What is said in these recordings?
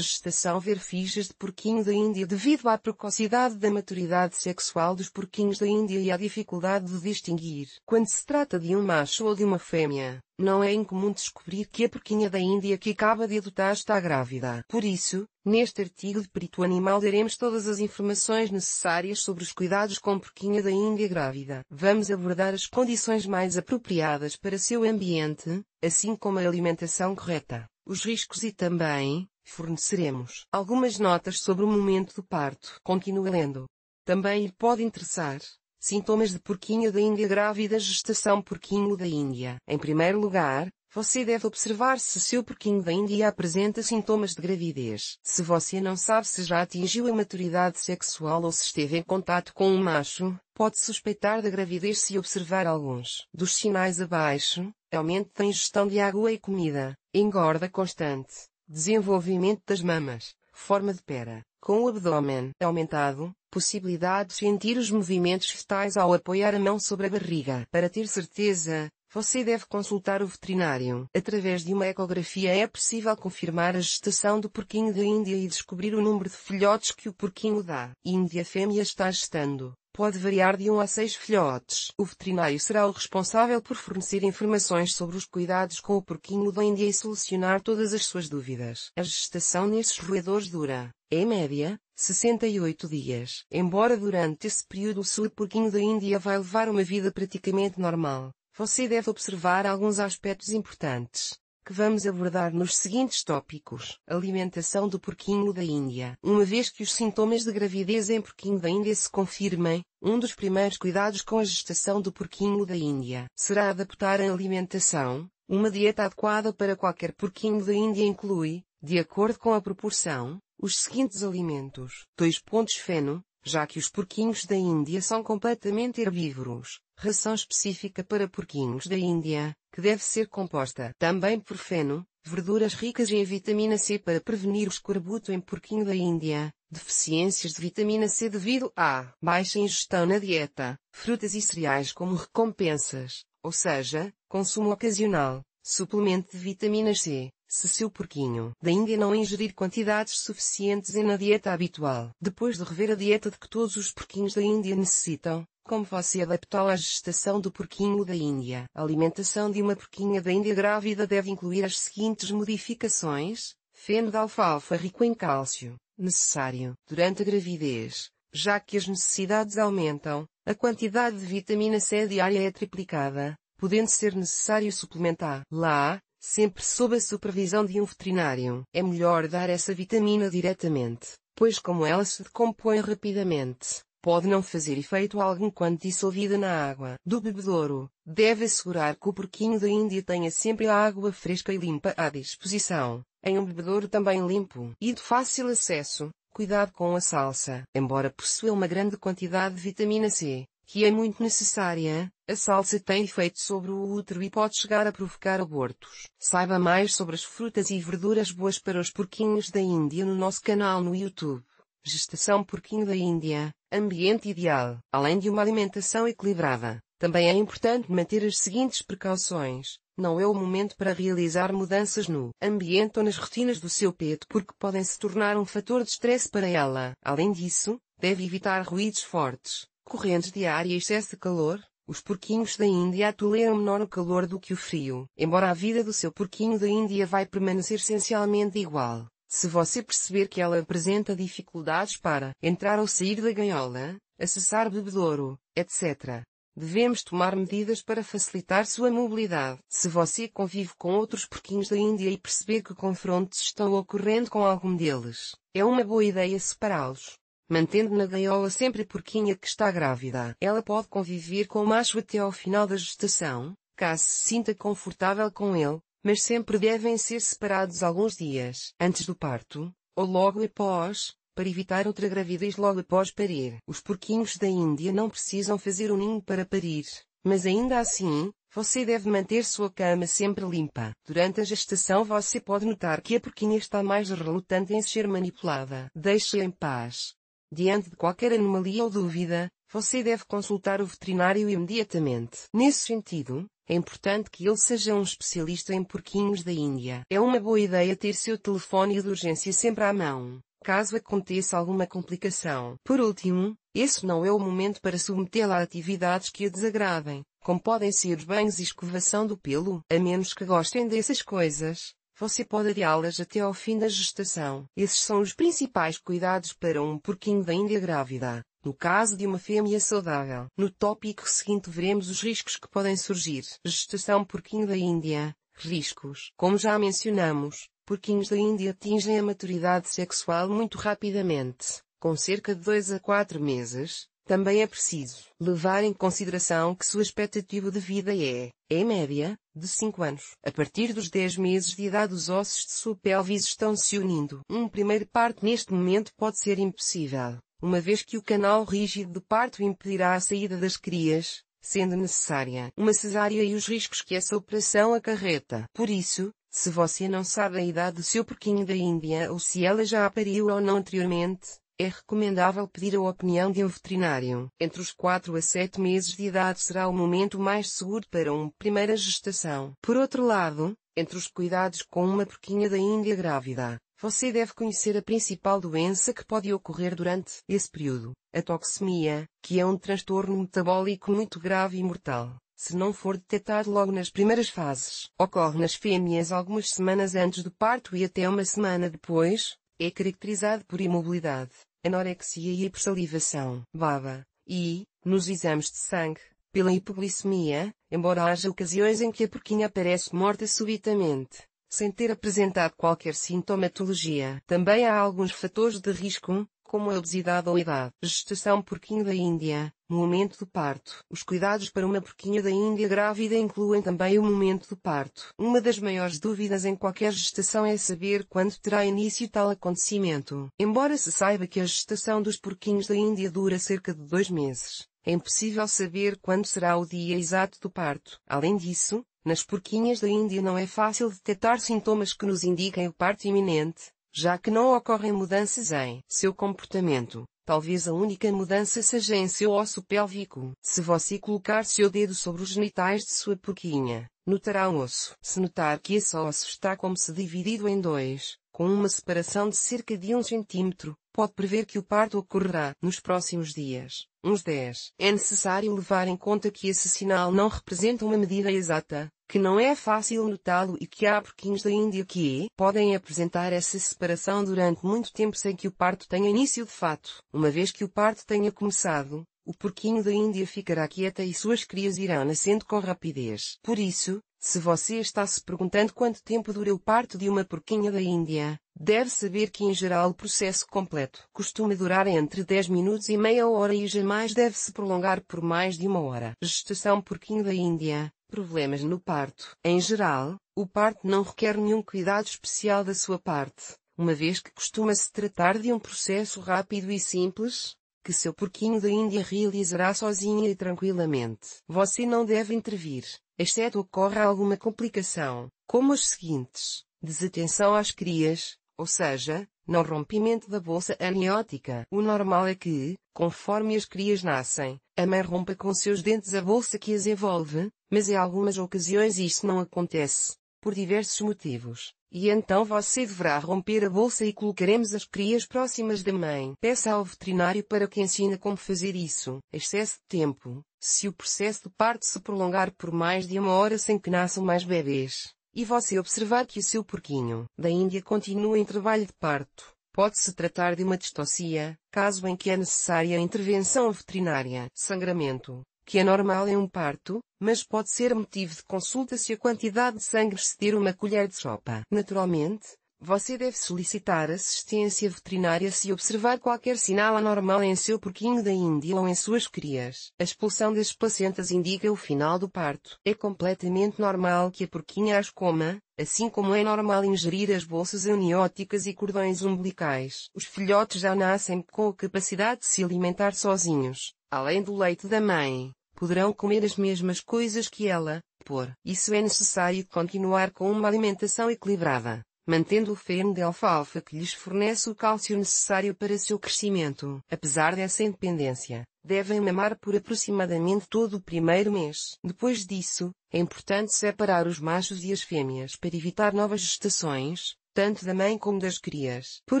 Gestação ver fichas de porquinho da Índia devido à precocidade da maturidade sexual dos porquinhos da Índia e à dificuldade de distinguir quando se trata de um macho ou de uma fêmea. Não é incomum descobrir que a porquinha da Índia que acaba de adotar está grávida. Por isso, neste artigo de Perito Animal daremos todas as informações necessárias sobre os cuidados com porquinha da Índia grávida. Vamos abordar as condições mais apropriadas para seu ambiente, assim como a alimentação correta, os riscos e também, Forneceremos algumas notas sobre o momento do parto. Continue lendo. Também lhe pode interessar sintomas de porquinho da Índia grávida gestação porquinho da Índia. Em primeiro lugar, você deve observar se seu porquinho da Índia apresenta sintomas de gravidez. Se você não sabe se já atingiu a maturidade sexual ou se esteve em contato com um macho, pode suspeitar da gravidez se observar alguns dos sinais abaixo, aumento da ingestão de água e comida, engorda constante, desenvolvimento das mamas, forma de pera, com o abdômen aumentado, possibilidade de sentir os movimentos fetais ao apoiar a mão sobre a barriga. Para ter certeza, você deve consultar o veterinário. Através de uma ecografia é possível confirmar a gestação do porquinho da Índia e descobrir o número de filhotes que o porquinho dá. Índia fêmea está gestando pode variar de 1 a 6 filhotes. O veterinário será o responsável por fornecer informações sobre os cuidados com o porquinho da Índia e solucionar todas as suas dúvidas. A gestação nesses roedores dura, em média, 68 dias. Embora durante esse período o seu porquinho da Índia vai levar uma vida praticamente normal, você deve observar alguns aspectos importantes que vamos abordar nos seguintes tópicos. Alimentação do porquinho da Índia. Uma vez que os sintomas de gravidez em porquinho da Índia se confirmem, um dos primeiros cuidados com a gestação do porquinho da Índia será adaptar a alimentação. Uma dieta adequada para qualquer porquinho da Índia inclui, de acordo com a proporção, os seguintes alimentos: 2 pontos feno, já que os porquinhos da Índia são completamente herbívoros, ração específica para porquinhos da Índia, que deve ser composta também por feno, verduras ricas em vitamina C para prevenir o escorbuto em porquinho da Índia, deficiências de vitamina C devido à baixa ingestão na dieta, frutas e cereais como recompensas, ou seja, consumo ocasional, suplemento de vitamina C, se seu porquinho da Índia não ingerir quantidades suficientes na dieta habitual. Depois de rever a dieta de que todos os porquinhos da Índia necessitam, como você adaptou à gestação do porquinho da Índia. A alimentação de uma porquinha da Índia grávida deve incluir as seguintes modificações. Feno de alfalfa rico em cálcio, necessário, durante a gravidez, já que as necessidades aumentam, a quantidade de vitamina C diária é triplicada, podendo ser necessário suplementar lá sempre sob a supervisão de um veterinário. É melhor dar essa vitamina diretamente, pois como ela se decompõe rapidamente, pode não fazer efeito algum quando dissolvida na água do bebedouro. Deve assegurar que o porquinho da Índia tenha sempre a água fresca e limpa à disposição, em um bebedouro também limpo e de fácil acesso. Cuidado com a salsa. Embora possua uma grande quantidade de vitamina C, que é muito necessária, a salsa tem efeito sobre o útero e pode chegar a provocar abortos. Saiba mais sobre as frutas e verduras boas para os porquinhos da Índia no nosso canal no YouTube. Gestação Porquinho da Índia, Ambiente Ideal. Além de uma alimentação equilibrada, também é importante manter as seguintes precauções. Não é o momento para realizar mudanças no ambiente ou nas rotinas do seu peto porque podem se tornar um fator de estresse para ela. Além disso, deve evitar ruídos fortes correntes de ar e excesso de calor, os porquinhos da Índia atoleiam menor o calor do que o frio. Embora a vida do seu porquinho da Índia vai permanecer essencialmente igual, se você perceber que ela apresenta dificuldades para entrar ou sair da gaiola, acessar bebedouro, etc., devemos tomar medidas para facilitar sua mobilidade. Se você convive com outros porquinhos da Índia e perceber que confrontos estão ocorrendo com algum deles, é uma boa ideia separá-los mantendo na gaiola sempre a porquinha é que está grávida. Ela pode conviver com o macho até ao final da gestação, caso se sinta confortável com ele, mas sempre devem ser separados alguns dias antes do parto, ou logo após, para evitar outra gravidez logo após parir. Os porquinhos da Índia não precisam fazer o um ninho para parir, mas ainda assim, você deve manter sua cama sempre limpa. Durante a gestação você pode notar que a porquinha está mais relutante em ser manipulada. Deixe-a em paz. Diante de qualquer anomalia ou dúvida, você deve consultar o veterinário imediatamente. Nesse sentido, é importante que ele seja um especialista em porquinhos da Índia. É uma boa ideia ter seu telefone de urgência sempre à mão, caso aconteça alguma complicação. Por último, esse não é o momento para submetê-la a atividades que a desagradem, como podem ser banhos e escovação do pelo, a menos que gostem dessas coisas. Você pode adiá-las até ao fim da gestação. Esses são os principais cuidados para um porquinho da Índia grávida. No caso de uma fêmea saudável, no tópico seguinte veremos os riscos que podem surgir. Gestação porquinho da Índia. Riscos. Como já mencionamos, porquinhos da Índia atingem a maturidade sexual muito rapidamente, com cerca de 2 a 4 meses, também é preciso levar em consideração que sua expectativa de vida é, em média, de 5 anos. A partir dos 10 meses de idade os ossos de sua pelvis estão se unindo. Um primeiro parto neste momento pode ser impossível, uma vez que o canal rígido do parto impedirá a saída das crias, sendo necessária uma cesárea e os riscos que essa operação acarreta. Por isso, se você não sabe a idade do seu porquinho da Índia ou se ela já apariu ou não anteriormente, é recomendável pedir a opinião de um veterinário. Entre os 4 a 7 meses de idade será o momento mais seguro para uma primeira gestação. Por outro lado, entre os cuidados com uma porquinha da Índia grávida, você deve conhecer a principal doença que pode ocorrer durante esse período, a toxemia, que é um transtorno metabólico muito grave e mortal. Se não for detectado logo nas primeiras fases, ocorre nas fêmeas algumas semanas antes do parto e até uma semana depois, é caracterizado por imobilidade, anorexia e hipersalivação, baba, e, nos exames de sangue, pela hipoglicemia, embora haja ocasiões em que a porquinha aparece morta subitamente, sem ter apresentado qualquer sintomatologia. Também há alguns fatores de risco, como a obesidade ou idade. Gestação porquinho da Índia, momento do parto. Os cuidados para uma porquinha da Índia grávida incluem também o momento do parto. Uma das maiores dúvidas em qualquer gestação é saber quando terá início tal acontecimento. Embora se saiba que a gestação dos porquinhos da Índia dura cerca de dois meses, é impossível saber quando será o dia exato do parto. Além disso, nas porquinhas da Índia não é fácil detectar sintomas que nos indiquem o parto iminente, já que não ocorrem mudanças em seu comportamento. Talvez a única mudança seja em seu osso pélvico. Se você colocar seu dedo sobre os genitais de sua porquinha, notará um osso. Se notar que esse osso está como se dividido em dois, com uma separação de cerca de um centímetro, pode prever que o parto ocorrerá nos próximos dias. Uns 10. É necessário levar em conta que esse sinal não representa uma medida exata, que não é fácil notá-lo e que há porquinhos da Índia que é, podem apresentar essa separação durante muito tempo sem que o parto tenha início de fato. Uma vez que o parto tenha começado, o porquinho da Índia ficará quieta e suas crias irão nascendo com rapidez. Por isso, se você está se perguntando quanto tempo dura o parto de uma porquinha da Índia, Deve saber que em geral o processo completo costuma durar entre 10 minutos e meia hora e jamais deve se prolongar por mais de uma hora. Gestação porquinho da Índia. Problemas no parto. Em geral, o parto não requer nenhum cuidado especial da sua parte, uma vez que costuma se tratar de um processo rápido e simples, que seu porquinho da Índia realizará sozinha e tranquilamente. Você não deve intervir, exceto ocorra alguma complicação, como as seguintes: desatenção às crias, ou seja, não rompimento da bolsa amniótica. O normal é que, conforme as crias nascem, a mãe rompa com seus dentes a bolsa que as envolve, mas em algumas ocasiões isso não acontece, por diversos motivos. E então você deverá romper a bolsa e colocaremos as crias próximas da mãe. Peça ao veterinário para que ensine como fazer isso. Excesso de tempo. Se o processo de parto se prolongar por mais de uma hora sem que nasçam mais bebês, e você observar que o seu porquinho da Índia continua em trabalho de parto, pode-se tratar de uma distocia, caso em que é necessária a intervenção veterinária. Sangramento, que é normal em um parto, mas pode ser motivo de consulta se a quantidade de sangue exceder uma colher de sopa. Naturalmente, você deve solicitar assistência veterinária se observar qualquer sinal anormal em seu porquinho da Índia ou em suas crias. A expulsão das placentas indica o final do parto. É completamente normal que a porquinha as coma, assim como é normal ingerir as bolsas amnióticas e cordões umbilicais. Os filhotes já nascem com a capacidade de se alimentar sozinhos, além do leite da mãe. Poderão comer as mesmas coisas que ela, por isso é necessário continuar com uma alimentação equilibrada mantendo o feno de alfalfa que lhes fornece o cálcio necessário para seu crescimento. Apesar dessa independência, devem mamar por aproximadamente todo o primeiro mês. Depois disso, é importante separar os machos e as fêmeas para evitar novas gestações, tanto da mãe como das crias. Por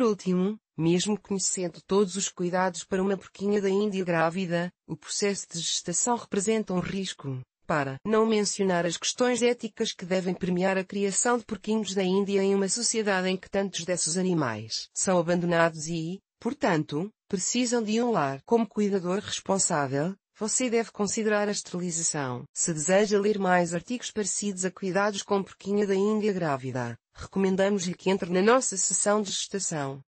último, mesmo conhecendo todos os cuidados para uma porquinha da Índia grávida, o processo de gestação representa um risco, para não mencionar as questões éticas que devem premiar a criação de porquinhos da Índia em uma sociedade em que tantos desses animais são abandonados e, portanto, precisam de um lar. Como cuidador responsável, você deve considerar a esterilização. Se deseja ler mais artigos parecidos a cuidados com porquinha da Índia grávida, recomendamos-lhe que entre na nossa sessão de gestação.